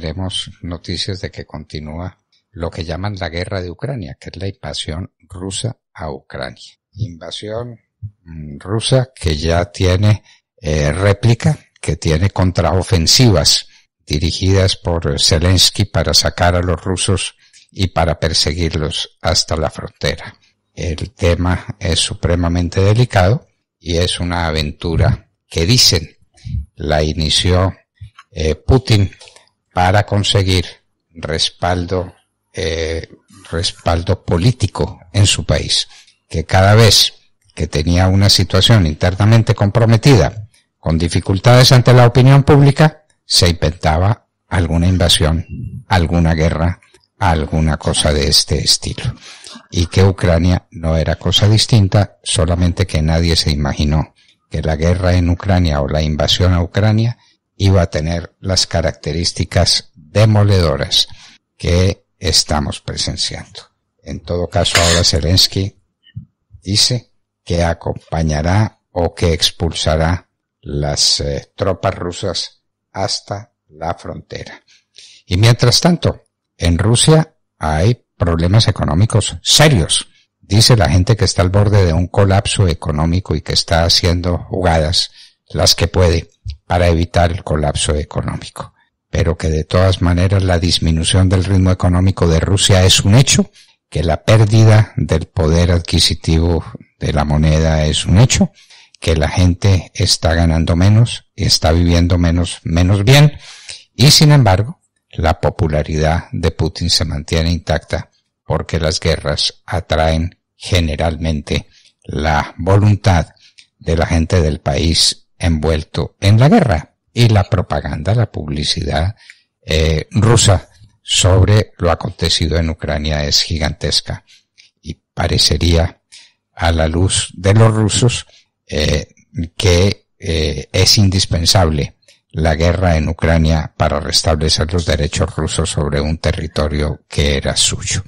tenemos noticias de que continúa lo que llaman la guerra de Ucrania, que es la invasión rusa a Ucrania. Invasión mm, rusa que ya tiene eh, réplica, que tiene contraofensivas dirigidas por Zelensky para sacar a los rusos y para perseguirlos hasta la frontera. El tema es supremamente delicado y es una aventura que dicen la inició eh, Putin para conseguir respaldo, eh, respaldo político en su país, que cada vez que tenía una situación internamente comprometida, con dificultades ante la opinión pública, se inventaba alguna invasión, alguna guerra, alguna cosa de este estilo. Y que Ucrania no era cosa distinta, solamente que nadie se imaginó que la guerra en Ucrania o la invasión a Ucrania iba a tener las características demoledoras que estamos presenciando. En todo caso, ahora Zelensky dice que acompañará o que expulsará las eh, tropas rusas hasta la frontera. Y mientras tanto, en Rusia hay problemas económicos serios. Dice la gente que está al borde de un colapso económico y que está haciendo jugadas las que puede para evitar el colapso económico, pero que de todas maneras la disminución del ritmo económico de Rusia es un hecho, que la pérdida del poder adquisitivo de la moneda es un hecho, que la gente está ganando menos, está viviendo menos, menos bien, y sin embargo, la popularidad de Putin se mantiene intacta porque las guerras atraen generalmente la voluntad de la gente del país envuelto en la guerra y la propaganda, la publicidad eh, rusa sobre lo acontecido en Ucrania es gigantesca y parecería a la luz de los rusos eh, que eh, es indispensable la guerra en Ucrania para restablecer los derechos rusos sobre un territorio que era suyo.